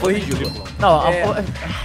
foi ridículo. Não, é,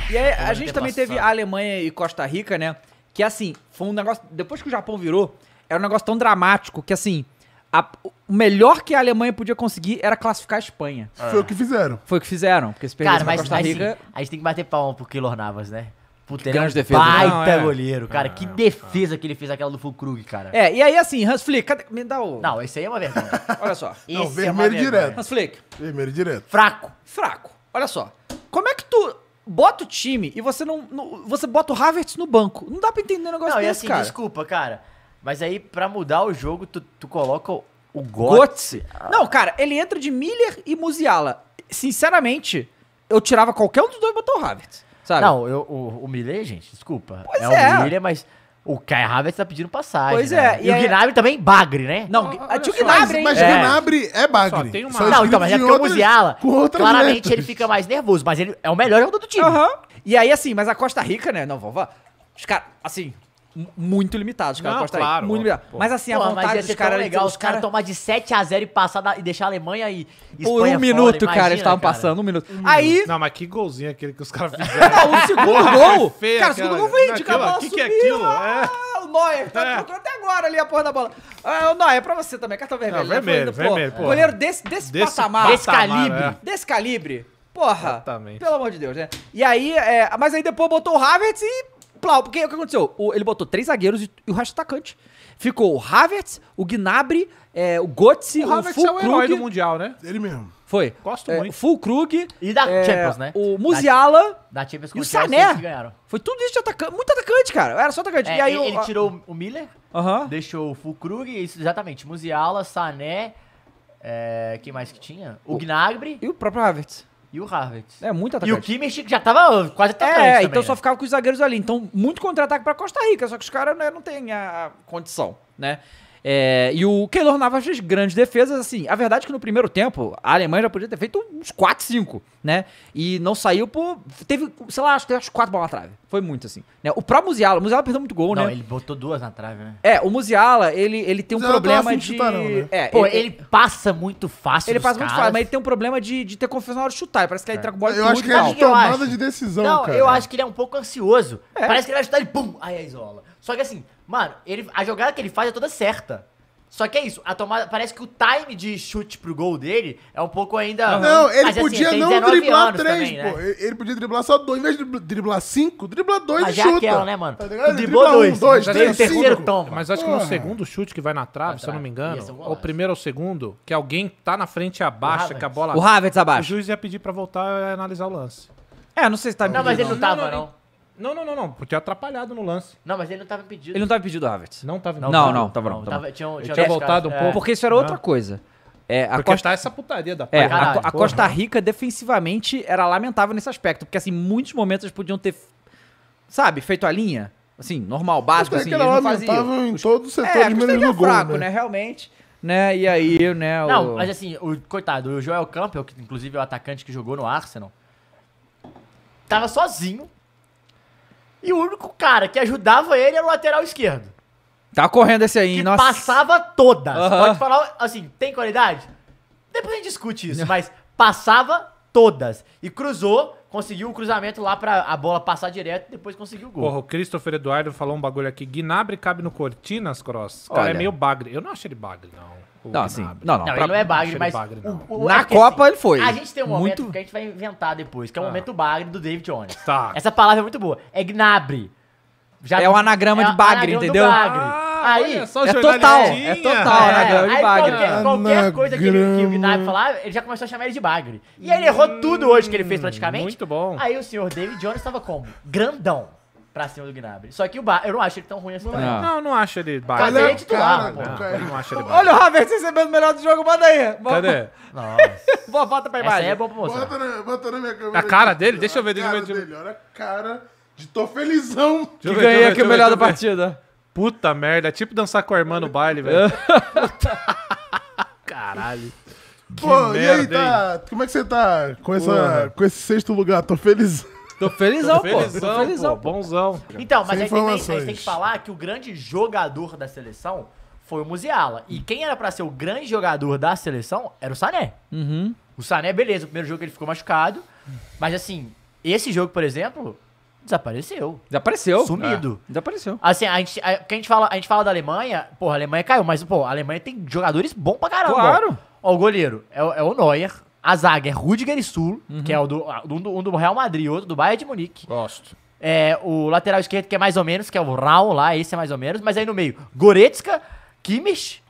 E aí, a gente também teve a Alemanha e Costa Rica, né? Que assim, foi um negócio. Depois que o Japão virou, era um negócio tão dramático que assim. A, o melhor que a Alemanha podia conseguir era classificar a Espanha. Ah. Foi o que fizeram. Foi o que fizeram, porque se perdesse cara, mas, Costa assim, Rica... Mas, a gente tem que bater palma pro Keylor Navas, né? Puta, ele é um defesa. baita é. goleiro, cara. Ah, que é. defesa que ele fez aquela do Fulkrug, cara. É, e aí assim, Hans Flick, cadê? me dá o... Não, esse aí é uma vergonha. Olha só. Não, esse é vermelho é direto. Hans Flick. Vermelho direto. Fraco. Fraco. Olha só. Como é que tu bota o time e você não, não você bota o Havertz no banco? Não dá pra entender o um negócio não, desse, e assim, cara. desculpa, cara. Mas aí, pra mudar o jogo, tu, tu coloca o, o Götze. Ah. Não, cara, ele entra de Miller e Musiala. Sinceramente, eu tirava qualquer um dos dois e botava o Havertz, sabe? Não, eu, o, o Miller, gente, desculpa. Pois é, é o Miller, mas... O Kai Havertz tá pedindo passagem. Pois né? é. Né? E, e é... o Gnabry também, bagre, né? Não, ah, tio Gnabry, Mas o é. Gnabry é bagre. Só tem uma... Só não, então, mas é porque o Musiala, claramente letras. ele fica mais nervoso, mas ele é o melhor jogador do time. Uhum. E aí, assim, mas a Costa Rica, né? Não, vovó. Os caras, assim, muito limitados, cara. Não, pode claro, muito limitado. Mas assim, pô, a vontade dos caras... É legal os caras cara... tomar de 7 a 0 e passar da, e deixar a Alemanha e, Por um minuto, cara, eles estavam passando, um minuto. Hum. Aí... Não, mas que golzinho aquele que os caras fizeram. o segundo gol... cara, o segundo gol de cara. O que, que é aquilo? Ah, é... Neuer, tá é. até agora ali a porra da bola. Ah, o Neuer, pra você também, cartão vermelho. Não, né? vermelho, vermelho, Goleiro desse, desse, patamar. Desse calibre. É. Desse calibre. Porra. Exatamente. Pelo amor de Deus, né? E aí, é, mas aí depois botou o Havertz e plau. Porque o que aconteceu? O, ele botou três zagueiros e, e o resto atacante. Ficou o Havertz, o Gnabry, é, o Götze, o, o Havertz é o herói do Mundial, né? Ele mesmo. Foi. Gosto é, muito. O Krug. E da é, Champions, né? O Musiala. Da, da Champions e o Sané. Ganharam. Foi tudo isso de atacante. Muito atacante, cara. Era só atacante. É, e aí ele, o, ele tirou o Miller, uh -huh. deixou o Full Krug. exatamente. Musiala, Sané... É, quem mais que tinha? O, o Gnabry. E o próprio Havertz. E o Harvard. É, muito atacante. E o Kimmich já tava quase atacante. É, então também, então né? só ficava com os zagueiros ali. Então, muito contra-ataque pra Costa Rica, só que os caras né, não têm a condição, né? É, e o Keylor Navas fez grandes defesas, assim. A verdade é que no primeiro tempo, a Alemanha já podia ter feito uns 4, 5, né? E não saiu por. Teve, sei lá, acho que teve as 4 bolas na trave. Foi muito assim. Né? O próprio Musiala, o Musiala perdeu muito gol, não, né? ele botou duas na trave, né? É, o Musiala, ele, ele tem um Musiala problema tá de. Chutarão, né? é, Pô, ele, ele, passa muito fácil. Ele passa caras. muito fácil, mas ele tem um problema de, de ter confiança na hora de chutar. parece que é. ele traga o bola Eu acho que é de tomada de decisão. Não, cara. eu acho que ele é um pouco ansioso. É. Parece que ele vai chutar e pum! Aí a isola. Só que assim, mano, ele, a jogada que ele faz é toda certa. Só que é isso, a tomada. Parece que o time de chute pro gol dele é um pouco ainda. Não, ele mas, assim, podia assim, não driblar três, também, pô. Né? Ele podia driblar só dois. Em vez de driblar cinco, driblar dois mas e é chuta. é aquela, né, mano? Tá driblou dribla dois. Um, dois, três, é terceiro cinco. toma. Mas acho que no segundo chute que vai na trave, se eu não me engano, um ou primeiro ou segundo, que alguém tá na frente e abaixa, que a bola. O Havertz abaixa. O juiz ia pedir pra voltar e analisar o lance. É, não sei se tá Não, mas ele não, não tava, não. não. Não, não, não, não. Porque é atrapalhado no lance. Não, mas ele não tava impedido. Ele não tava impedido, Havertz. Não tava impedido. Não, não, tava não. Tava, tava, tinha, tinha, tinha voltado casos, um é. pouco. Porque isso era outra coisa. É, a porque Costa... tá essa putaria da é, a, Caralho, a Costa Rica defensivamente era lamentável nesse aspecto, porque assim, muitos momentos eles podiam ter, sabe, feito a linha, assim, normal, básico, assim, eles não faziam. em os... todos os setores, é, menos no é gol, fraco, né? né? realmente. Né? E aí, né? Não, o... mas assim, o, coitado, o Joel Campbell, que inclusive é o atacante que jogou no Arsenal, tava sozinho e o único cara que ajudava ele era o lateral esquerdo. Tá correndo esse aí, que nossa. passava toda. Pode falar, assim, tem qualidade? Depois a gente discute isso, mas passava todas. E cruzou, conseguiu o cruzamento lá para a bola passar direto, depois conseguiu o gol. Porra, o Christopher Eduardo falou um bagulho aqui. Guinabre cabe no Cortinas, Cross? Cara, é meio bagre. Eu não achei ele bagre, não. Não, assim, não, não, não, ele não é bagre, mas. Bagre, o, o, Na é Copa assim, ele foi. A gente tem um momento muito... que a gente vai inventar depois, que é o ah. momento bagre do David Jones. Tá. Essa palavra é muito boa. É Gnabre. Já é um anagrama é de bagre, é anagrama entendeu? Do bagre. Ah. Aí, é, é total, é total, né, Gabriel? aí qualquer, qualquer coisa que, ele, que o Gnabry falar, ele já começou a chamar ele de Bagre. E aí ele errou tudo hoje que ele fez hum, praticamente. Muito bom. Aí o senhor David Jones tava como? Grandão pra cima do Gnabry. Só que o eu não acho ele tão ruim assim também. Não, Não, não acho ele Bagre. Cadê? Ele é pô. Não, eu não acho ele Bagre. Olha o Havertz recebendo o melhor do jogo, manda aí. Boa- Cadê? Nossa, Boa foto pra essa aí é boa pra você. Bota na, bota na minha câmera. A cara aqui, dele? Deixa eu ver, A deixa eu cara ver, olha a cara de tô felizão. Que ganhei aqui o melhor da partida. Puta merda, é tipo dançar com a irmã no baile, velho. Caralho. Que Pô, merda, e aí, tá, como é que você tá com, essa, com esse sexto lugar? Tô feliz. Tô felizão, pô. Felizão, tô felizão, pô. Bonzão. Então, mas aí tem, é a gente tem que falar que o grande jogador da seleção foi o Musiala. E quem era para ser o grande jogador da seleção era o Sané. Uhum. O Sané, beleza, o primeiro jogo ele ficou machucado. Mas assim, esse jogo, por exemplo, Desapareceu. Desapareceu. Sumido. É. Desapareceu. Assim, a gente, a, a, gente fala, a gente fala da Alemanha, porra, a Alemanha caiu, mas, pô, a Alemanha tem jogadores bons pra caramba. Claro. Ó, o goleiro é, é o Neuer, a zaga é Rudiger e Sul, uhum. que é o do, um do, um do Real Madrid, outro do Bayern de Munique. Gosto. É, o lateral esquerdo, que é mais ou menos, que é o Raul lá, esse é mais ou menos. Mas aí no meio, Goretzka, Kimmich,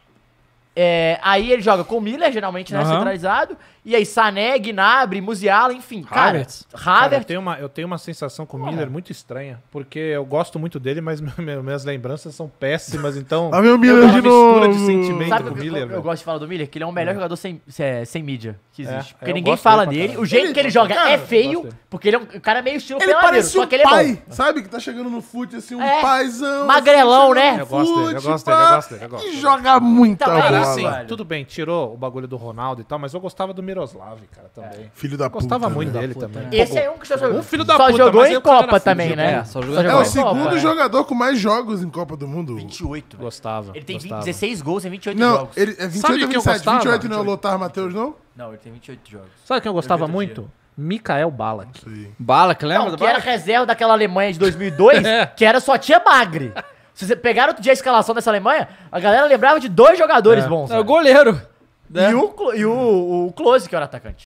é, aí ele joga com o Miller, geralmente, né? Uhum. Centralizado. E aí Sané, Gnabry, Musiala, enfim. Havertz. Cara, Havertz. Cara, eu, tenho uma, eu tenho uma sensação com o Miller muito estranha. Porque eu gosto muito dele, mas minhas lembranças são péssimas. Então. ah, meu Miller de novo! de sentimento Sabe com o Miller. Eu, eu, gosto de falar do Miller, que ele é o melhor é. jogador sem, sem, sem, mídia que é, existe. É, porque ninguém fala dele. O jeito ele, que ele joga cara, é feio, porque ele é um cara é meio estilo ele parece só um que ele é pai, bom. Sabe? Que tá chegando no fute, assim, um é, paizão. Assim, Magrelão, assim, né? Eu gosto dele, eu gosto dele, eu gosto dele. E joga muita então, é bola assim, tudo bem, tirou o bagulho do Ronaldo e tal, mas eu gostava do Miroslav, cara, também. É. Filho da puta. Gostava muito né? dele puta, também. Né? Esse é um que só jogou. Um filho da só puta, jogou em Copa também, né? É, só jogou é o segundo é. jogador com mais jogos em Copa do Mundo. 28. Gostava. Ele tem 16 gols em 28 não, jogos. Ele é 28 ou 27? 28 não é o Lothar Matheus, não? Não, ele tem 28 jogos. Sabe quem eu gostava muito? Mikael Balak. Balak, lembra? Não, que Balak? era reserva daquela Alemanha de 2002, é. que era só tinha magre. Se você pegar outro dia a escalação dessa Alemanha, a galera lembrava de dois jogadores é. bons. É o goleiro. né? E, o, e o, o Close, que era atacante.